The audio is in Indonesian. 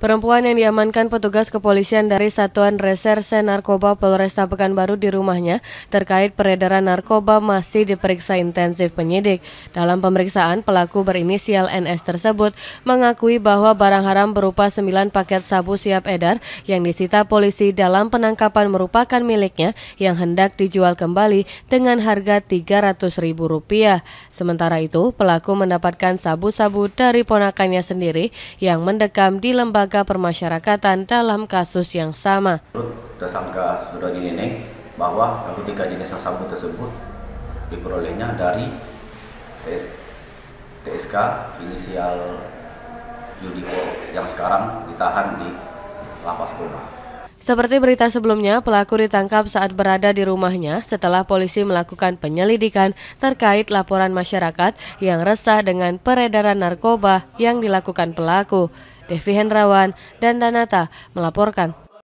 Perempuan yang diamankan petugas kepolisian dari Satuan Reserse Narkoba Polresta Pekanbaru di rumahnya terkait peredaran narkoba masih diperiksa intensif penyidik. Dalam pemeriksaan, pelaku berinisial NS tersebut mengakui bahwa barang haram berupa 9 paket sabu siap edar yang disita polisi dalam penangkapan merupakan miliknya yang hendak dijual kembali dengan harga Rp300.000. Sementara itu, pelaku mendapatkan sabu-sabu dari ponakannya sendiri yang mendekam di lembaga lembaga permasyarakatan dalam kasus yang sama. Menurut tersangka saudara nih bahwa ketika jenis sabu tersebut diperolehnya dari TS, TSK inisial Yudiko yang sekarang ditahan di lapas Koma. Seperti berita sebelumnya, pelaku ditangkap saat berada di rumahnya setelah polisi melakukan penyelidikan terkait laporan masyarakat yang resah dengan peredaran narkoba yang dilakukan pelaku. Devi Hendrawan, dan Danata melaporkan.